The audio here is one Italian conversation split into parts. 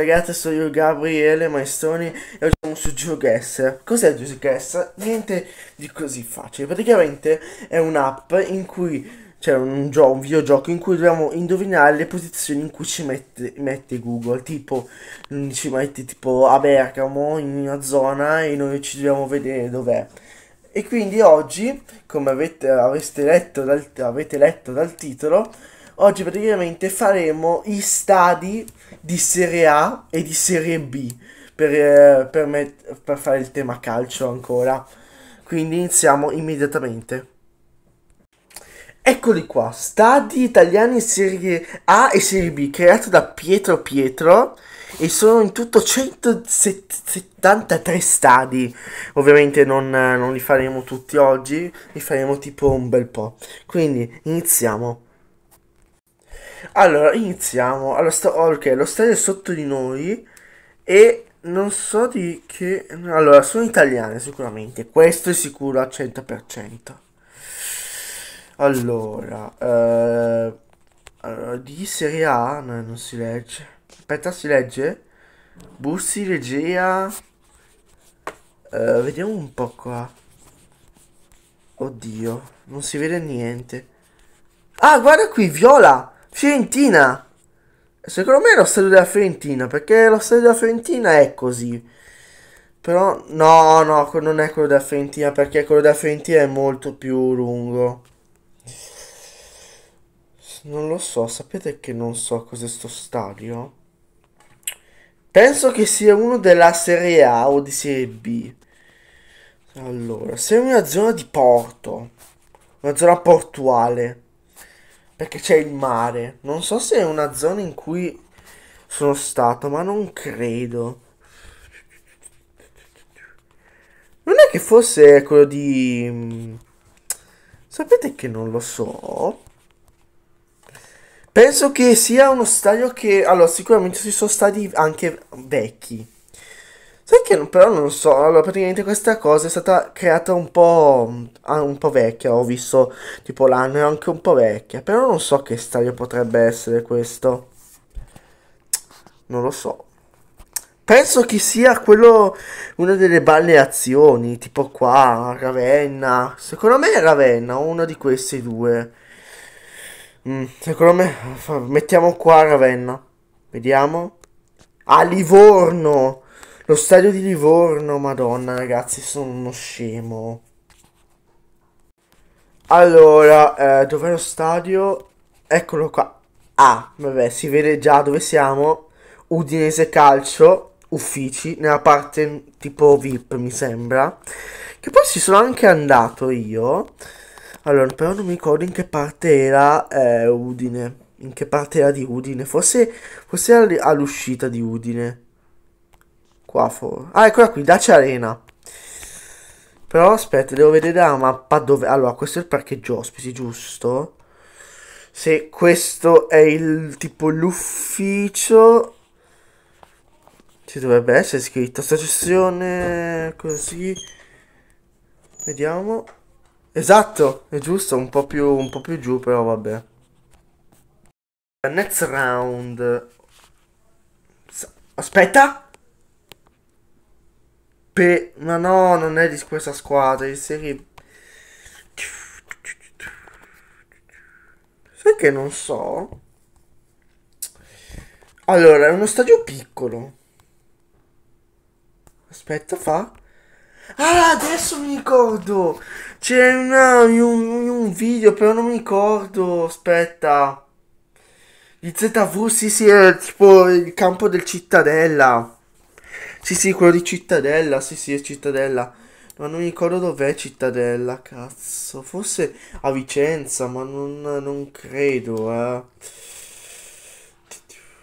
ragazzi sono io Gabriele Maestoni e oggi siamo su GeoGuess. Cos'è GeoGuess? Niente di così facile, praticamente è un'app in cui c'è cioè un, un, videogioco in cui dobbiamo indovinare le posizioni in cui ci mette, mette Google, tipo mm, ci mette tipo a Bergamo in una zona e noi ci dobbiamo vedere dov'è. E quindi oggi, come avete, letto dal, avete letto dal titolo, oggi praticamente faremo i stadi di Serie A e di Serie B per, eh, per, met- per fare il tema calcio ancora. Quindi iniziamo immediatamente. Eccoli qua, stadi italiani Serie A e Serie B creati da Pietro Pietro e sono in tutto 173 stadi. Ovviamente non, non li faremo tutti oggi, li faremo tipo un bel po'. Quindi iniziamo. Allora, iniziamo. Allora, sto, ok, lo stadio è sotto di noi e non so di che... Allora, sono italiane sicuramente, questo è sicuro al 100%. Allora, eh... allora di Serie A no, non si legge. Aspetta, si legge? Bussi, Regea... Eh, vediamo un po' qua. Oddio, non si vede niente. Ah, guarda qui, viola! Fiorentina. Secondo me è lo stadio della Fiorentina, perché lo stadio della Fiorentina è così. Però no, no, non è quello della Fiorentina, perché quello della Fiorentina è molto più lungo. Non lo so, sapete che non so cos'è sto stadio? Penso che sia uno della Serie A o di Serie B. Allora, siamo in una zona di porto, una zona portuale perché c'è il mare. Non so se è una zona in cui sono stato, ma non credo. Non è che fosse quello ecco, di... Mm, sapete che non lo so. Penso che sia uno stadio che... Allora, sicuramente ci sono stadi anche vecchi. Sai che però non so, allora praticamente questa cosa è stata creata un po', ah, un po' vecchia, ho visto tipo l'anno è anche un po' vecchia, però non so che stadio potrebbe essere questo. Non lo so. Penso che sia quello, una delle balle azioni, tipo qua, Ravenna. Secondo me è Ravenna, una di queste due. Mm, secondo me, mettiamo qua Ravenna. Vediamo. A Livorno! Lo stadio di Livorno, madonna ragazzi, sono uno scemo. Allora, eh, dov'è lo stadio? Eccolo qua. Ah, vabbè, si vede già dove siamo. Udinese Calcio, uffici, nella parte tipo VIP mi sembra. Che poi ci sono anche andato io. Allora, però non mi ricordo in che parte era eh, Udine. In che parte era di Udine. Forse, forse era all'uscita di Udine. Qua for... Ah, eccola qui, Dacia Arena. Però aspetta, devo vedere la mappa dove... Allora, questo è il parcheggio ospiti, giusto? Se questo è il tipo l'ufficio... Ci dovrebbe essere scritto stagione così. Vediamo. Esatto, è giusto, un po' più, un po più giù però vabbè. Next round. Aspetta! Pe ma no, non è di questa squadra, di serie... Sai che non so? Allora, è uno stadio piccolo. Aspetta, fa. Ah, adesso mi ricordo. C'è un, un, video, però non mi ricordo. Aspetta. Il ZV, sì, sì, è tipo il campo del Cittadella. Sì, sì, quello di Cittadella. Sì, sì, è Cittadella. Ma non mi ricordo dov'è Cittadella, cazzo. Forse a Vicenza, ma non, non credo, eh.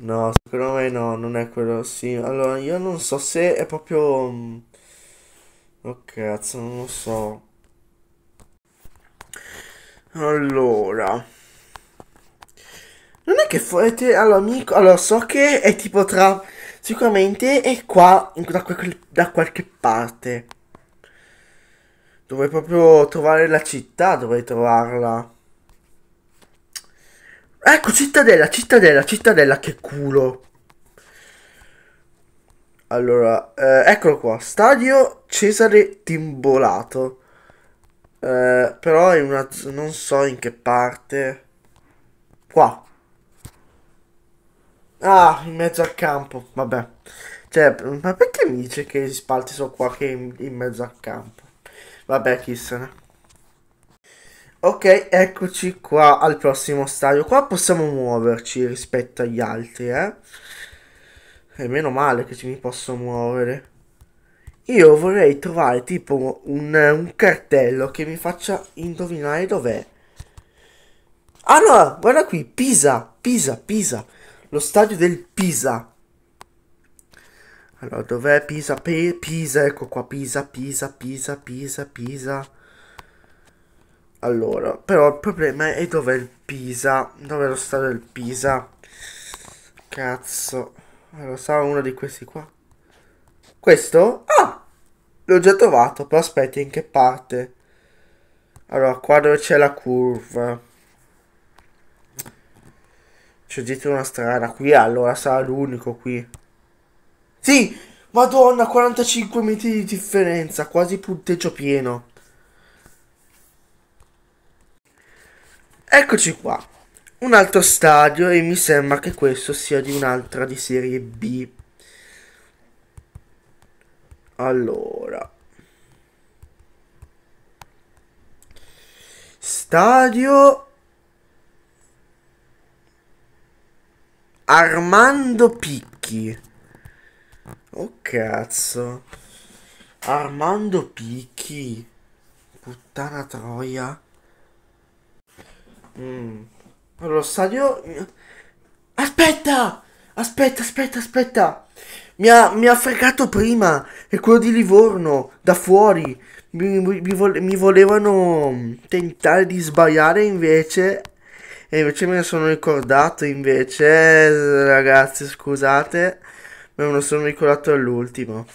No, secondo me no, non è quello, sì. Allora, io non so se è proprio... Mm, oh, cazzo, non lo so. Allora... Non è che forte... Allora, amico... Allora, so che è tipo tra... Sicuramente è qua, da, da qualche parte. Dovrei proprio trovare la città, dovrei trovarla. Ecco, cittadella, cittadella, cittadella, che culo. Allora, eh, eccolo qua, stadio Cesare Timbolato. Eh, però è una... non so in che parte. Qua. Ah, in mezzo al campo, vabbè. Cioè, ma perché mi dice che gli spalti sono qua che in, in mezzo al campo? Vabbè, chissene. Ok, eccoci qua al prossimo stadio. Qua possiamo muoverci rispetto agli altri, eh. E meno male che ci mi posso muovere. Io vorrei trovare tipo un, un cartello che mi faccia indovinare dov'è. Ah no, guarda qui, Pisa, Pisa, Pisa lo stadio del Pisa. Allora, dov'è Pisa? Pe Pisa, ecco qua, Pisa, Pisa, Pisa, Pisa, Pisa. Allora, però il problema è dov'è il Pisa? Dov'è lo stadio del Pisa? Cazzo. Allora, sarà uno di questi qua. Questo? Ah! L'ho già trovato, però aspetta, in che parte? Allora, qua dove c'è la curva. C'è dietro una strada qui, allora sarà l'unico qui. Sì, madonna, 45 metri di differenza, quasi punteggio pieno. Eccoci qua, un altro stadio e mi sembra che questo sia di un'altra di serie B. Allora. Stadio Armando Picchi. Oh cazzo. Armando Picchi. Puttana troia. Mm. Allora, stadio... Mm, aspetta! Aspetta, aspetta, aspetta! Mi ha, mi ha fregato prima! E quello di Livorno, da fuori! Mi, mi, mi volevano tentare di sbagliare, invece e invece me ne sono ricordato invece, ragazzi scusate, me lo sono ricordato all'ultimo.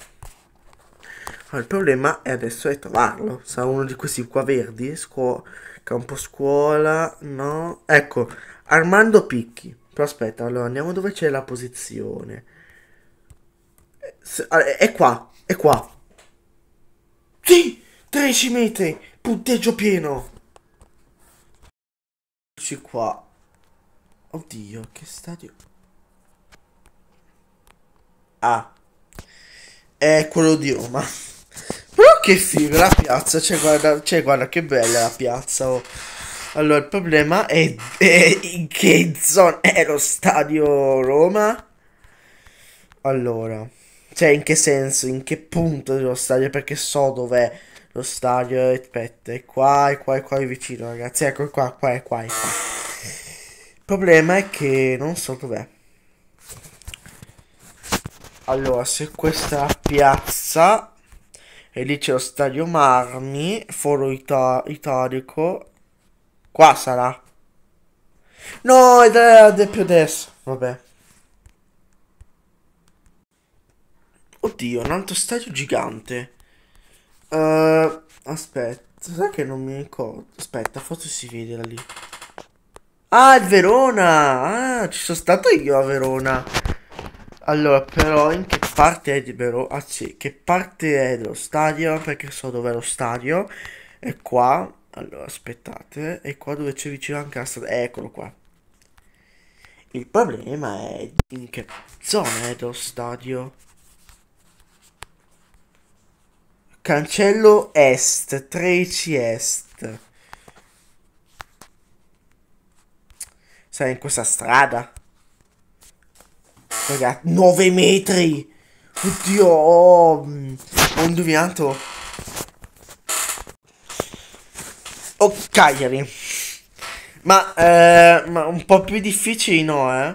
Ma il problema è adesso è trovarlo. Sarà uno di questi qua verdi, scuo campo scuola, no? Ecco, Armando Picchi. Però aspetta, allora andiamo dove c'è la posizione. Eh, è qua, è qua. Sì, 13 metri, punteggio pieno. Eccoci qua. Oddio, che stadio. Ah. È quello di Roma. Però oh, che figo la piazza. Cioè guarda, cioè, guarda che bella la piazza. Oh. Allora, il problema è, è in che zona è lo stadio Roma. Allora. Cioè, in che senso? In che punto dello stadio? Perché so dov'è lo stadio aspetta è qua e qua e qua è vicino ragazzi ecco qua qua e qua e qua il problema è che non so dov'è allora se questa piazza e lì c'è lo stadio Marmi foro ita italico qua sarà no è da più adesso vabbè oddio un altro stadio gigante Uh, aspetta, sai che non mi ricordo. Aspetta, forse si vede da lì. Ah, è Verona! Ah, ci sono stato io a Verona. Allora, però, in che parte è di Verona? Ah, sì, che parte è dello stadio? Perché so dov'è lo stadio. È qua. Allora, aspettate. E qua dove c'è vicino anche la strada. Eccolo qua. Il problema è in che zona è lo stadio. Cancello est, 13 est. Sei in questa strada. Ragazzi, 9 metri! Oddio, oh, ho indovinato. Oh, Cagliari. Ma, eh, ma un po' più difficili no, eh?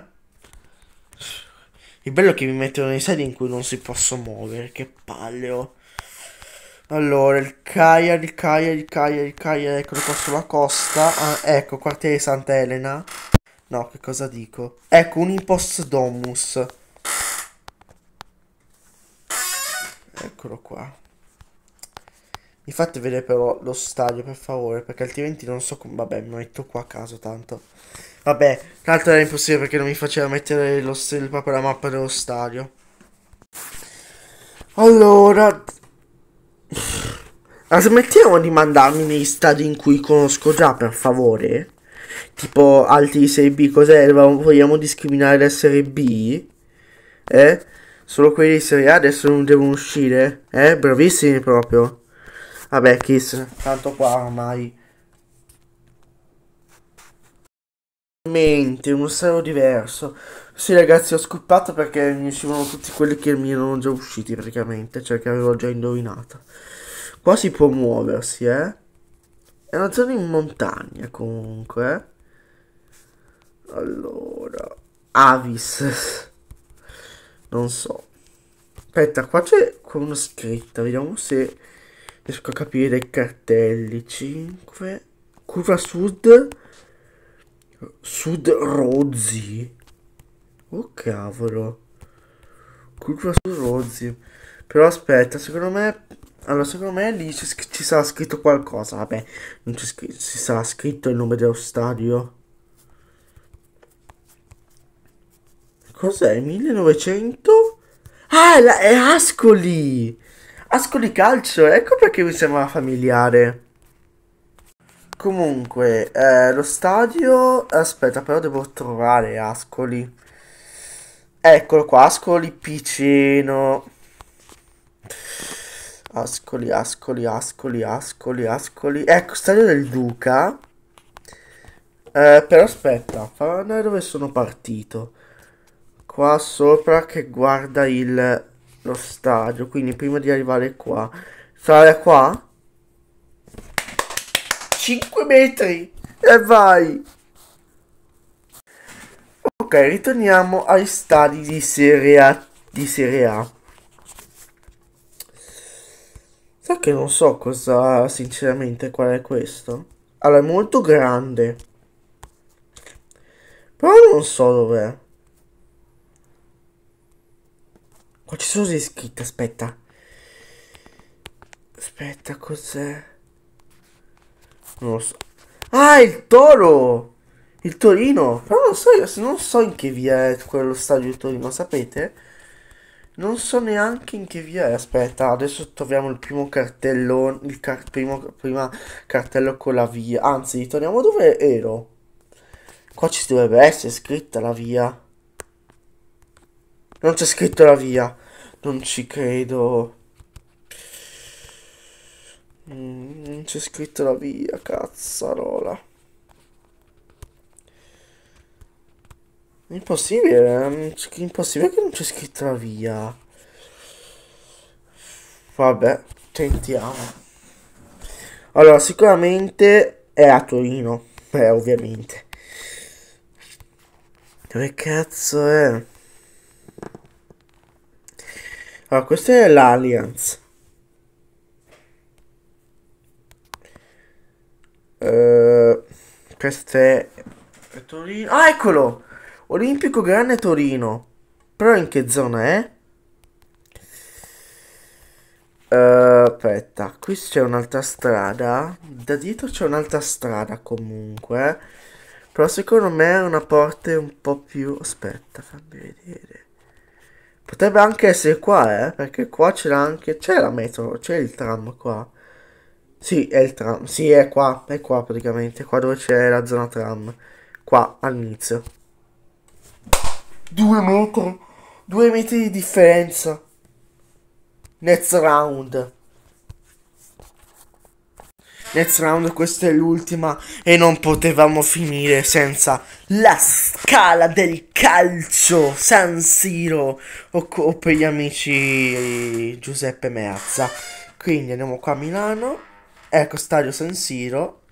Il bello è che mi mettono in sedi in cui non si posso muovere, che palle, oh. Allora, il Cagliari, il Cagliari, il Cagliari, il Cagliari, eccolo qua sulla costa. Ah, ecco, quartiere Santa Elena. No, che cosa dico? Ecco, un impost domus. Eccolo qua. Mi fate vedere però lo stadio, per favore, perché altrimenti non so come... Vabbè, mi metto qua a caso tanto. Vabbè, tanto era impossibile perché non mi faceva mettere lo, proprio la mappa dello stadio. Allora, smettiamo di mandarmi nei stadi in cui conosco già, per favore? Tipo altri di Serie B, cos'è? Vogliamo discriminare la Serie B? Eh? Solo quelli di Serie A adesso non devono uscire? Eh? Bravissimi proprio. Vabbè, Kiss, tanto qua ormai. Mente, uno stato diverso. Sì ragazzi, ho scoppato perché mi uscivano tutti quelli che mi erano già usciti praticamente, cioè che avevo già indovinato. Qua si può muoversi, eh. È una zona in montagna, comunque. Allora... Avis. Non so. Aspetta, qua c'è una scritta. Vediamo se riesco a capire dai cartelli. 5. Curva sud. Sud Rozzi. Oh cavolo. Curva sud Rozzi. Però aspetta, secondo me allora, secondo me lì ci sarà scritto qualcosa. Vabbè, non c'è scritto. Ci sarà scritto il nome dello stadio. Cos'è? 1900? Ah, è, è Ascoli! Ascoli Calcio, ecco perché mi sembrava familiare. Comunque, eh, lo stadio... Aspetta, però devo trovare Ascoli. Eccolo qua, Ascoli Piceno. Ascoli, Ascoli, Ascoli, Ascoli, Ascoli. Ecco, stadio del Duca. Eh, però aspetta, fammi andare dove sono partito. Qua sopra che guarda il, lo stadio. Quindi prima di arrivare qua. Sarà qua? 5 metri! E vai! Ok, ritorniamo ai stadi di Serie A. Di Serie A. Sai che non so cosa, sinceramente, qual è questo. Allora, è molto grande. Però non so dov'è. Qua ci sono delle scritte, aspetta. Aspetta, cos'è? Non lo so. Ah, il toro! Il Torino! Però non so, io, non so in che via è quello stadio di Torino, sapete? Non so neanche in che via è. Aspetta, adesso troviamo il primo cartellone. Il car primo prima cartello con la via. Anzi, torniamo dove ero. Qua ci dovrebbe essere scritta la via. Non c'è scritto la via. Non ci credo. Mm, non c'è scritto la via, cazzarola. Impossibile, ehm, impossibile che non c'è scritto la via. Vabbè, tentiamo. Allora, sicuramente è a Torino. Beh, ovviamente. Dove cazzo è? Allora, questa è l'Allianz. Uh, questa è... Torino. Ah, eccolo! Olimpico Grande Torino. Però in che zona è? Uh, aspetta, qui c'è un'altra strada. Da dietro c'è un'altra strada comunque. Però secondo me è una porta un po' più... Aspetta, fammi vedere. Potrebbe anche essere qua, eh. Perché qua c'è anche... C'è la metro, c'è il tram qua. Sì, è il tram. Sì, è qua. È qua praticamente. Qua dove c'è la zona tram. Qua all'inizio. Due metri. Due metri di differenza. Next round. Next round, questa è l'ultima e non potevamo finire senza la scala del calcio San Siro o, o per gli amici Giuseppe Meazza. Quindi andiamo qua a Milano. Ecco, stadio San Siro.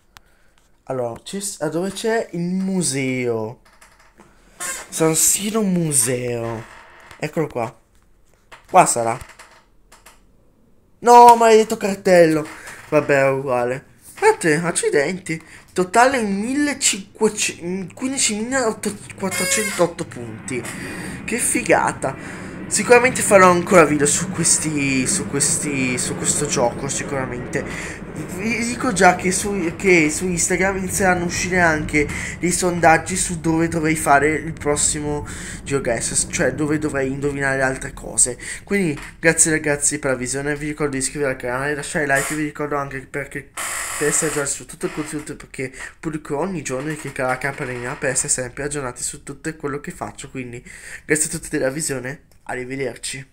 Allora, dove c'è il museo? San Siro Museo. Eccolo qua. Qua sarà. No, maledetto cartello. Vabbè, è uguale. Guardate, accidenti. Totale 15.408 punti. Che figata. Sicuramente farò ancora video su questi, su questi, su questo gioco, sicuramente. Vi dico già che su, che su Instagram inizieranno a uscire anche dei sondaggi su dove dovrei fare il prossimo GeoGuess, eh, cioè dove dovrei indovinare altre cose. Quindi grazie ragazzi per la visione, vi ricordo di iscrivervi al canale, lasciare like, vi ricordo anche perché per essere aggiornati su tutto il contenuto perché pubblico ogni giorno e cliccare la campanella per essere sempre aggiornati su tutto quello che faccio. Quindi grazie a tutti della visione. Arrivederci.